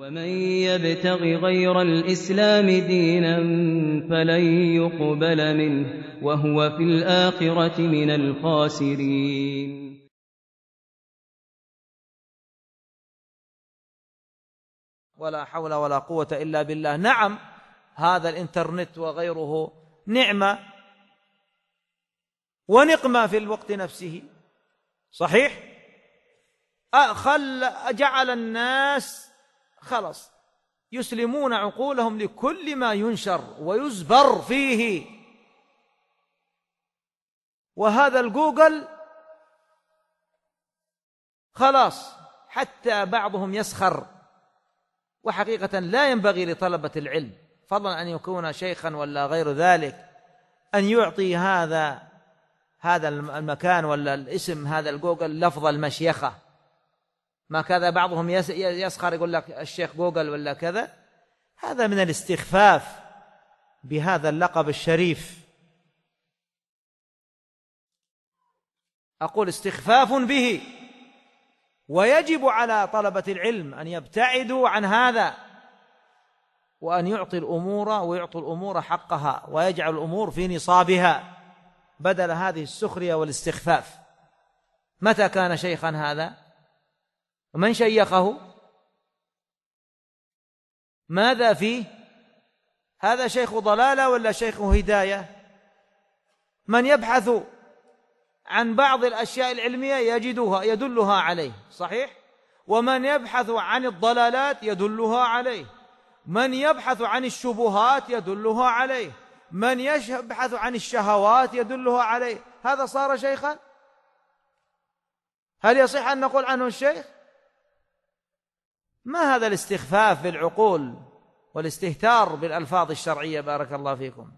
ومن يبتغ غير الإسلام دينا فلن يقبل منه وهو في الآخرة من الخاسرين ولا حول ولا قوة إلا بالله نعم هذا الإنترنت وغيره نعمة ونقمة في الوقت نفسه صحيح خل جعل الناس خلاص يسلمون عقولهم لكل ما ينشر ويزبر فيه وهذا الجوجل خلاص حتى بعضهم يسخر وحقيقة لا ينبغي لطلبة العلم فضلا أن يكون شيخا ولا غير ذلك أن يعطي هذا هذا المكان ولا الاسم هذا الجوجل لفظ المشيخة ما كذا بعضهم يسخر يقول لك الشيخ جوجل ولا كذا هذا من الاستخفاف بهذا اللقب الشريف أقول استخفاف به ويجب على طلبة العلم أن يبتعدوا عن هذا وأن يعطي الأمور ويعطوا الأمور حقها ويجعل الأمور في نصابها بدل هذه السخرية والاستخفاف متى كان شيخا هذا؟ ومن شيخه ماذا فيه هذا شيخ ضلاله ولا شيخ هدايه من يبحث عن بعض الاشياء العلميه يجدها يدلها عليه صحيح ومن يبحث عن الضلالات يدلها عليه من يبحث عن الشبهات يدلها عليه من يبحث عن الشهوات يدلها عليه هذا صار شيخا هل يصح ان نقول عنه الشيخ ما هذا الاستخفاف بالعقول والاستهتار بالألفاظ الشرعية بارك الله فيكم